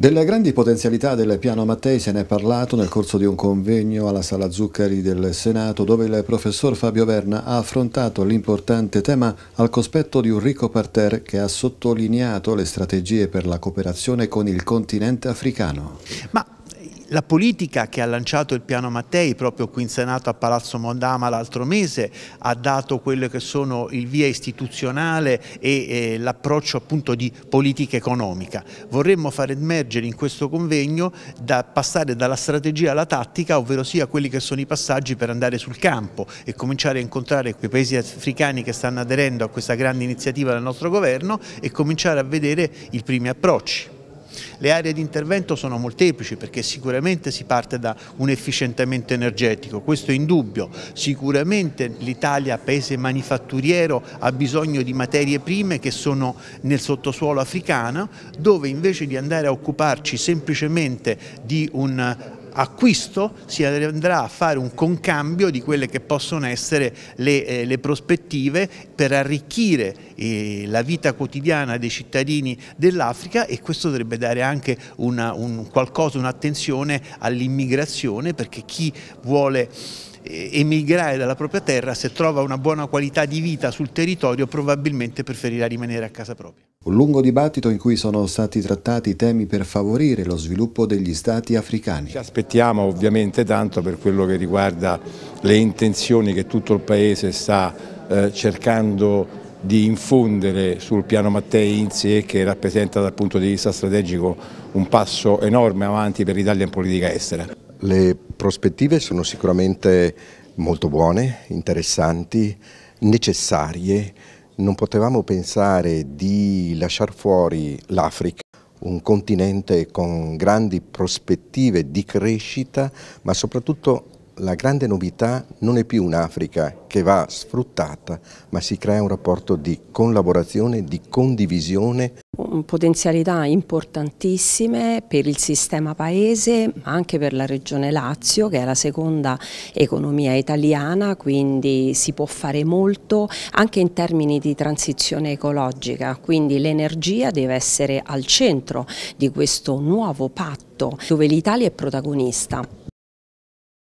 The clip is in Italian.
Delle grandi potenzialità del piano Mattei se ne è parlato nel corso di un convegno alla Sala Zuccari del Senato dove il professor Fabio Verna ha affrontato l'importante tema al cospetto di un ricco parterre che ha sottolineato le strategie per la cooperazione con il continente africano. Ma la politica che ha lanciato il piano Mattei proprio qui in Senato a Palazzo Mondama l'altro mese ha dato quello che sono il via istituzionale e eh, l'approccio appunto di politica economica. Vorremmo far emergere in questo convegno da passare dalla strategia alla tattica, ovvero sia quelli che sono i passaggi per andare sul campo e cominciare a incontrare quei paesi africani che stanno aderendo a questa grande iniziativa del nostro governo e cominciare a vedere i primi approcci. Le aree di intervento sono molteplici perché sicuramente si parte da un efficientamento energetico, questo è indubbio, sicuramente l'Italia, paese manifatturiero, ha bisogno di materie prime che sono nel sottosuolo africano, dove invece di andare a occuparci semplicemente di un acquisto si andrà a fare un concambio di quelle che possono essere le, eh, le prospettive per arricchire eh, la vita quotidiana dei cittadini dell'Africa e questo dovrebbe dare anche una, un, qualcosa, un'attenzione all'immigrazione perché chi vuole eh, emigrare dalla propria terra, se trova una buona qualità di vita sul territorio probabilmente preferirà rimanere a casa propria. Un lungo dibattito in cui sono stati trattati temi per favorire lo sviluppo degli stati africani. Ci aspettiamo ovviamente tanto per quello che riguarda le intenzioni che tutto il Paese sta eh, cercando di infondere sul piano Mattei in sé che rappresenta dal punto di vista strategico un passo enorme avanti per l'Italia in politica estera. Le prospettive sono sicuramente molto buone, interessanti, necessarie. Non potevamo pensare di lasciare fuori l'Africa, un continente con grandi prospettive di crescita, ma soprattutto la grande novità non è più un'Africa che va sfruttata, ma si crea un rapporto di collaborazione, di condivisione. Potenzialità importantissime per il sistema paese, ma anche per la regione Lazio, che è la seconda economia italiana, quindi si può fare molto anche in termini di transizione ecologica, quindi l'energia deve essere al centro di questo nuovo patto dove l'Italia è protagonista.